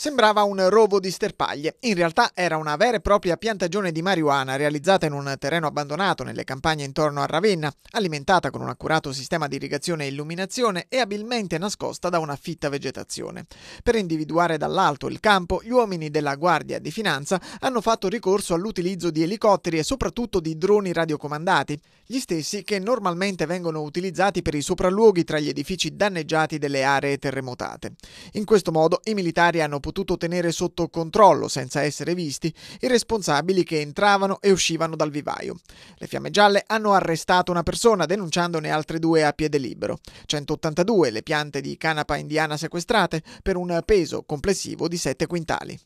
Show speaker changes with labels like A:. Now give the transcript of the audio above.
A: Sembrava un rovo di sterpaglie, in realtà era una vera e propria piantagione di marijuana realizzata in un terreno abbandonato nelle campagne intorno a Ravenna, alimentata con un accurato sistema di irrigazione e illuminazione e abilmente nascosta da una fitta vegetazione. Per individuare dall'alto il campo, gli uomini della Guardia di Finanza hanno fatto ricorso all'utilizzo di elicotteri e soprattutto di droni radiocomandati, gli stessi che normalmente vengono utilizzati per i sopralluoghi tra gli edifici danneggiati delle aree terremotate. In questo modo i militari hanno potuto potuto tenere sotto controllo senza essere visti i responsabili che entravano e uscivano dal vivaio. Le fiamme gialle hanno arrestato una persona denunciandone altre due a piede libero. 182 le piante di canapa indiana sequestrate per un peso complessivo di 7 quintali.